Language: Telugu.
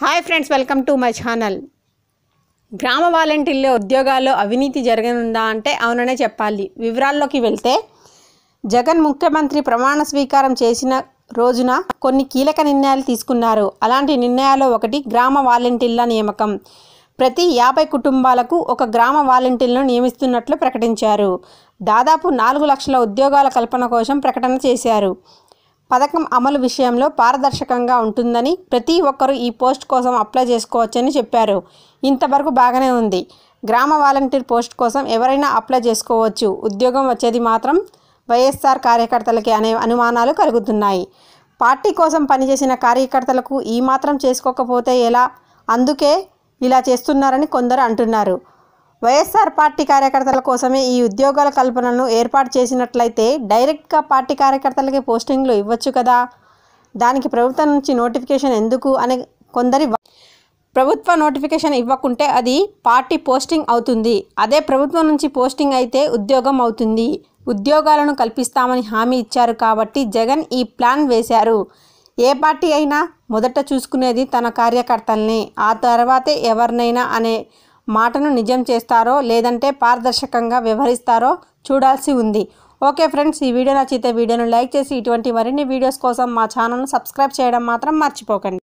hi friends welcome to my channel గ్రామ వాలంటీర్ల ఉద్యోగాల్లో అవినీతి జరగనుందా అంటే అవుననే చెప్పాలి వివరాల్లోకి వెళ్తే జగన్ ముఖ్యమంత్రి ప్రమాణ స్వీకారం చేసిన రోజున కొన్ని కీలక నిర్ణయాలు తీసుకున్నారు అలాంటి నిర్ణయాల్లో ఒకటి గ్రామ వాలంటీర్ల నియామకం ప్రతి యాభై కుటుంబాలకు ఒక గ్రామ వాలంటీర్లను నియమిస్తున్నట్లు ప్రకటించారు దాదాపు నాలుగు లక్షల ఉద్యోగాల కల్పన కోసం ప్రకటన చేశారు పథకం అమలు విషయంలో పారదర్శకంగా ఉంటుందని ప్రతి ఒక్కరూ ఈ పోస్ట్ కోసం అప్లై చేసుకోవచ్చని చెప్పారు ఇంతవరకు బాగానే ఉంది గ్రామ వాలంటీర్ పోస్ట్ కోసం ఎవరైనా అప్లై చేసుకోవచ్చు ఉద్యోగం వచ్చేది మాత్రం వైఎస్ఆర్ కార్యకర్తలకి అనే అనుమానాలు కలుగుతున్నాయి పార్టీ కోసం పనిచేసిన కార్యకర్తలకు ఈ మాత్రం చేసుకోకపోతే ఎలా అందుకే ఇలా చేస్తున్నారని కొందరు అంటున్నారు వైఎస్ఆర్ పార్టీ కార్యకర్తల కోసమే ఈ ఉద్యోగాల కల్పనను ఏర్పాటు చేసినట్లయితే డైరెక్ట్గా పార్టీ కార్యకర్తలకి పోస్టింగ్లు ఇవ్వచ్చు కదా దానికి ప్రభుత్వం నుంచి నోటిఫికేషన్ ఎందుకు అని కొందరి ప్రభుత్వ నోటిఫికేషన్ ఇవ్వకుంటే అది పార్టీ పోస్టింగ్ అవుతుంది అదే ప్రభుత్వం నుంచి పోస్టింగ్ అయితే ఉద్యోగం అవుతుంది ఉద్యోగాలను కల్పిస్తామని హామీ ఇచ్చారు కాబట్టి జగన్ ఈ ప్లాన్ వేశారు ఏ పార్టీ అయినా మొదట చూసుకునేది తన కార్యకర్తల్ని ఆ తర్వాతే ఎవరినైనా అనే మాటను నిజం చేస్తారో లేదంటే పారదర్శకంగా వ్యవహరిస్తారో చూడాల్సి ఉంది ఓకే ఫ్రెండ్స్ ఈ వీడియో నచ్చితే వీడియోను లైక్ చేసి ఇటువంటి మరిన్ని వీడియోస్ కోసం మా ఛానల్ను సబ్స్క్రైబ్ చేయడం మాత్రం మర్చిపోకండి